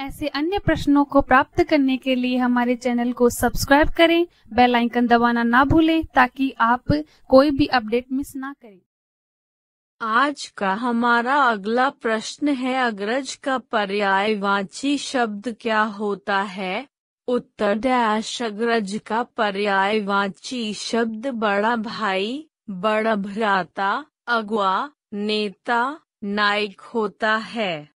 ऐसे अन्य प्रश्नों को प्राप्त करने के लिए हमारे चैनल को सब्सक्राइब करें बेल आइकन दबाना ना भूलें ताकि आप कोई भी अपडेट मिस ना करें आज का हमारा अगला प्रश्न है अग्रज का पर्यायवाची शब्द क्या होता है उत्तर डैश अग्रज का पर्यायवाची शब्द बड़ा भाई बड़ा भ्राता अगवा नेता नायक होता है